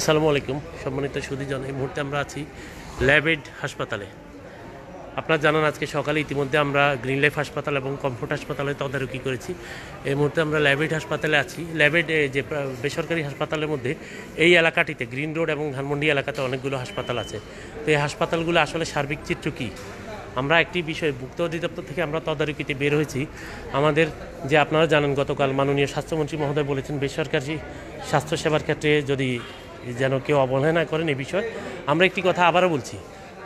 আসসালামু আলাইকুম সম্মানিত সুদীজন এই মুহূর্তে আমরা আছি ল্যাবেড হাসপাতালে আপনার জানান আজকে সকালে ইতিমধ্যে আমরা গ্রিন লাইফ হাসপাতাল এবং কমফোর্ট হাসপাতালে তদারকি করেছি এই মুহূর্তে আমরা ল্যাবেড হাসপাতালে আছি ল্যাবেড যে বেসরকারি হাসপাতালের মধ্যে এই এলাকাটিতে গ্রিন রোড এবং ধানমন্ডি এলাকাতে অনেকগুলো হাসপাতাল আছে তো এই হাসপাতালগুলো আসলে সার্বিক চিত্র কী আমরা একটি বিষয়ে ভুক্ত অধিদপ্তর থেকে আমরা তদারকিতে বের হয়েছি আমাদের যে আপনারা জানেন গতকাল মাননীয় স্বাস্থ্যমন্ত্রী মহোদয় বলেছেন বেসরকারি স্বাস্থ্যসেবার ক্ষেত্রে যদি যেন কেউ অবহেলা করেন এ বিষয়ে আমরা একটি কথা আবারও বলছি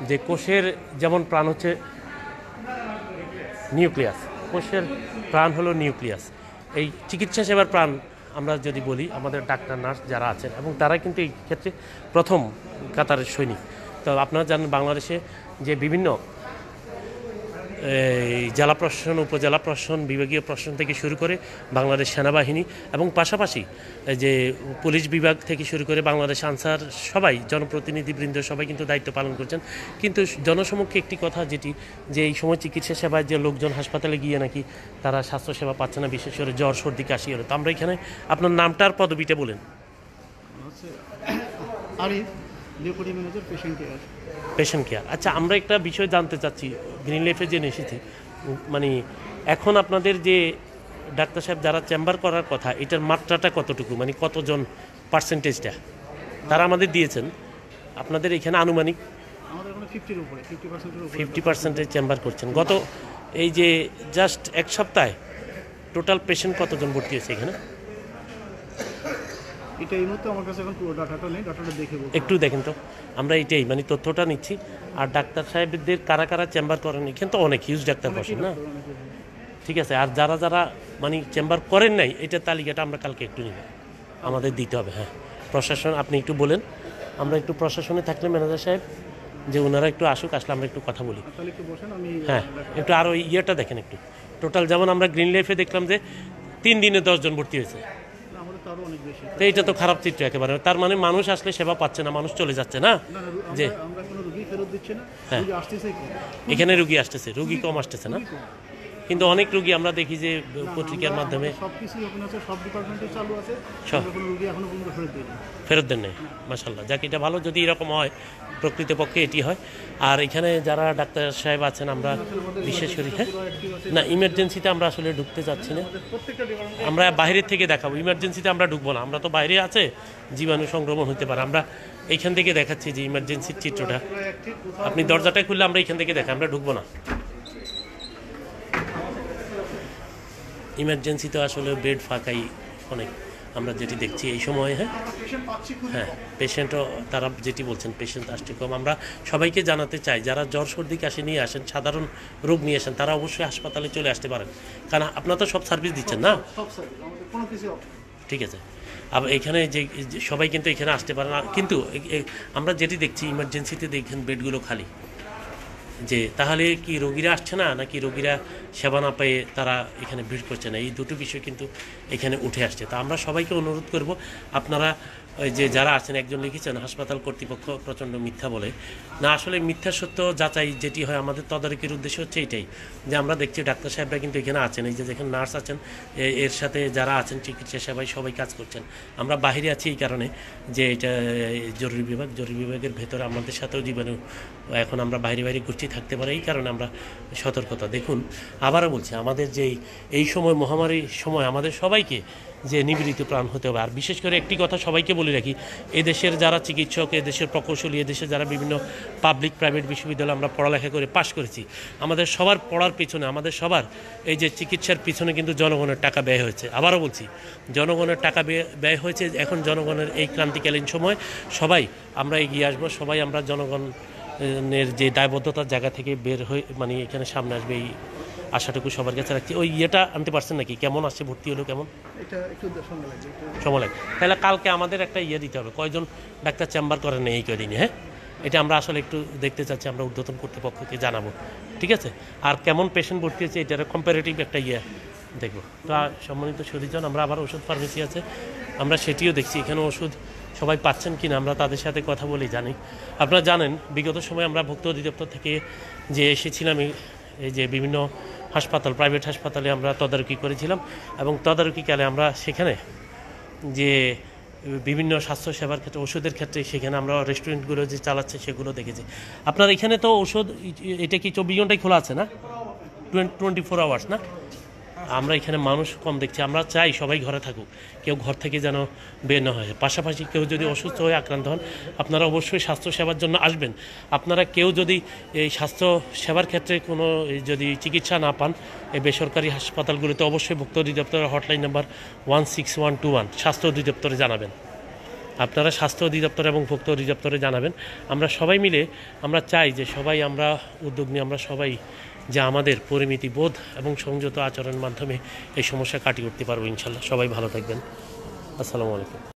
যে কোষের যেমন প্রাণ হচ্ছে নিউক্লিয়াস কোষের প্রাণ হলো নিউক্লিয়াস এই চিকিৎসা সেবার প্রাণ আমরা যদি বলি আমাদের ডাক্তার নার্স যারা আছেন এবং তারা কিন্তু এই ক্ষেত্রে প্রথম কাতারের সৈনিক তো আপনারা জানেন বাংলাদেশে যে বিভিন্ন জেলা প্রশাসন উপজেলা প্রশাসন বিভাগীয় প্রশাসন থেকে শুরু করে বাংলাদেশ সেনাবাহিনী এবং পাশাপাশি যে পুলিশ বিভাগ থেকে শুরু করে বাংলাদেশ আনসার সবাই জনপ্রতিনিধিবৃন্দ সবাই কিন্তু দায়িত্ব পালন করছেন কিন্তু জনসমক্ষে একটি কথা যেটি যে এই সময় চিকিৎসা সেবায় যে লোকজন হাসপাতালে গিয়ে নাকি তারা স্বাস্থ্যসেবা পাচ্ছে না বিশেষ করে জ্বর সর্দি কাশি হলো তো আমরা এখানে আপনার নামটার পদবিটা বলেন আরিফ পেশেন্ট কেয়ার আচ্ছা আমরা একটা বিষয় জানতে চাচ্ছি গ্রিন লাইফে যে এসেছি মানে এখন আপনাদের যে ডাক্তার সাহেব যারা চেম্বার করার কথা এটার মাত্রাটা কতটুকু মানে কতজন পার্সেন্টেজটা তারা আমাদের দিয়েছেন আপনাদের এখানে আনুমানিক ফিফটি পার্সেন্টেজ চেম্বার করছেন গত এই যে জাস্ট এক সপ্তাহে টোটাল পেশেন্ট কতজন ভর্তি হয়েছে এখানে একটু দেখেন তো আমরা এটাই মানে তথ্যটা নিচ্ছি আর ডাক্তার সাহেবদের কারা কারা চেম্বার করেন এখানে তো অনেক হিউজ ডাক্তার বসেন না ঠিক আছে আর যারা যারা মানে চেম্বার করেন নাই এটা তালিকাটা আমরা কালকে একটু নিব আমাদের দিতে হবে হ্যাঁ প্রশাসন আপনি একটু বলেন আমরা একটু প্রশাসনে থাকলে ম্যানেজার সাহেব যে ওনারা একটু আসুক আসলে আমরা একটু কথা বলি হ্যাঁ একটু আর ওই ইয়েটা দেখেন একটু টোটাল যেমন আমরা গ্রিন লাইফে দেখলাম যে তিন দিনে দশজন ভর্তি হয়েছে তো এটা তো খারাপ চিত্র একেবারে তার মানে মানুষ আসলে সেবা পাচ্ছে না মানুষ চলে যাচ্ছে না যে হ্যাঁ এখানে রুগী আসতেছে রুগী কম আসতেছে না কিন্তু অনেক রুগী আমরা দেখি যে পত্রিকার মাধ্যমে ফেরত দেন নাই মাসাল্লাহ যাকে এটা ভালো যদি এরকম হয় প্রকৃতপক্ষে এটি হয় আর এখানে যারা ডাক্তার সাহেব আছেন আমরা বিশেষ করি হ্যাঁ না ইমার্জেন্সিতে আমরা আসলে ঢুকতে চাচ্ছি না আমরা বাইরের থেকে দেখাবো ইমার্জেন্সিতে আমরা ঢুকবো না আমরা তো বাইরে আছে জীবাণু সংক্রমণ হতে পারে আমরা এইখান থেকে দেখাচ্ছি যে ইমার্জেন্সির চিত্রটা আপনি দরজাটাই খুললে আমরা এখান থেকে দেখা আমরা ঢুকবো না ইমার্জেন্সিতে আসলে বেড ফাঁকাই অনেক আমরা যেটি দেখছি এই সময়ে হ্যাঁ হ্যাঁ পেশেন্টও তারা যেটি বলছেন পেশেন্ট আসছে কম আমরা সবাইকে জানাতে চাই যারা জ্বর সর্দি কাশি নিয়ে আসেন সাধারণ রোগ নিয়ে আসেন তারা অবশ্যই হাসপাতালে চলে আসতে পারেন কারণ আপনারা তো সব সার্ভিস দিচ্ছেন না ঠিক আছে আবার এখানে যে সবাই কিন্তু এখানে আসতে পারে না কিন্তু আমরা যেটি দেখছি ইমার্জেন্সিতে দেখেন বেডগুলো খালি যে তাহলে কি রোগীরা আসছে না নাকি রোগীরা সেবা না পেয়ে তারা এখানে ভিড় করছে না এই দুটো বিষয় কিন্তু এখানে উঠে আসছে তা আমরা সবাইকে অনুরোধ করব আপনারা ওই যে যারা আছেন একজন লিখেছেন হাসপাতাল কর্তৃপক্ষ প্রচণ্ড মিথ্যা বলে না আসলে মিথ্যা সত্য যাচাই যেটি হয় আমাদের তদারকির উদ্দেশ্য হচ্ছে এটাই যে আমরা দেখছি ডাক্তার সাহেবরা কিন্তু এখানে আছেন এই যে যেখানে নার্স আছেন এর সাথে যারা আছেন চিকিৎসা সেবায় সবাই কাজ করছেন আমরা বাহিরে আছি এই কারণে যে এটা জরুরি বিভাগ জরুরি বিভাগের ভেতরে আমাদের সাথেও জীবাণু এখন আমরা বাইরে বাইরে গোষ্ঠী থাকতে পারে এই কারণে আমরা সতর্কতা দেখুন আবারও বলছি আমাদের যে এই সময় মহামারীর সময় আমাদের সবাইকে যে নিবেদিত প্রাণ হতে হবে আর বিশেষ করে একটি কথা সবাইকে বলি বলে রাখি এদেশের যারা চিকিৎসক এদেশের প্রকৌশলী এদেশের যারা বিভিন্ন পাবলিক প্রাইভেট বিশ্ববিদ্যালয় আমরা পড়ালেখা করে পাশ করেছি আমাদের সবার পড়ার পিছনে আমাদের সবার এই যে চিকিৎসার পিছনে কিন্তু জনগণের টাকা ব্যয় হয়েছে আবারও বলছি জনগণের টাকা ব্যয় হয়েছে এখন জনগণের এই ক্রান্তিকালীন সময় সবাই আমরা এগিয়ে আসবো সবাই আমরা জনগণের যে দায়বদ্ধতার জায়গা থেকে বের হয়ে মানে এখানে সামনে আসবে এই আশাটুকু সবার কাছে রাখছি ওই ইয়েটা আনতে পারছেন নাকি কেমন আসছে ভর্তি হলো কেমন এটা সময় লাগে তাহলে কালকে আমাদের একটা ইয়ে দিতে হবে কয়জন ডাক্তার চেম্বার করেন এই কয়দিনে হ্যাঁ এটা আমরা আসলে একটু দেখতে চাচ্ছি আমরা উদ্বোধন কর্তৃপক্ষকে জানাবো ঠিক আছে আর কেমন পেশেন্ট ভর্তি হচ্ছে এটার কম্পারেটিভ একটা ইয়ে দেখবো তো সম্মানিত সরিজন আমরা আবার ওষুধ ফার্মেসি আছে আমরা সেটিও দেখছি এখানে ওষুধ সবাই পাচ্ছেন কি না আমরা তাদের সাথে কথা বলি জানি আপনারা জানেন বিগত সময় আমরা ভুক্ত অধিদপ্তর থেকে যে এসেছিলাম এই যে বিভিন্ন হাসপাতাল প্রাইভেট হাসপাতালে আমরা তদারকি করেছিলাম এবং তদারকিকালে আমরা সেখানে যে বিভিন্ন স্বাস্থ্যসেবার ক্ষেত্রে ওষুধের ক্ষেত্রে সেখানে আমরা রেস্টুরেন্টগুলো যে চালাচ্ছে সেগুলো দেখেছি আপনার এখানে তো ওষুধ এটা কি চব্বিশ ঘন্টায় খোলা আছে না টোয়েন্টি ফোর আওয়ার্স না আমরা এখানে মানুষ কম দেখছি আমরা চাই সবাই ঘরে থাকুক কেউ ঘর থেকে যেন বের না হয় পাশাপাশি কেউ যদি অসুস্থ হয়ে আক্রান্ত হন আপনারা অবশ্যই স্বাস্থ্য সেবার জন্য আসবেন আপনারা কেউ যদি এই স্বাস্থ্য সেবার ক্ষেত্রে কোনো যদি চিকিৎসা না পান এই বেসরকারি হাসপাতালগুলিতে অবশ্যই ভুক্ত অধিদপ্তরের hotline number one six one two one স্বাস্থ্য অধিদপ্তরে জানাবেন আপনারা স্বাস্থ্য অধিদপ্তর এবং ভুক্ত অধিদপ্তরে জানাবেন আমরা সবাই মিলে আমরা চাই যে সবাই আমরা উদ্যোগ নিয়ে আমরা সবাই যা আমাদের পরিমিতি বোধ এবং সংযত আচরণের মাধ্যমে এই সমস্যা কাটিয়ে উঠতে পারবো ইনশাল্লাহ সবাই ভালো থাকবেন আসসালামু আলাইকুম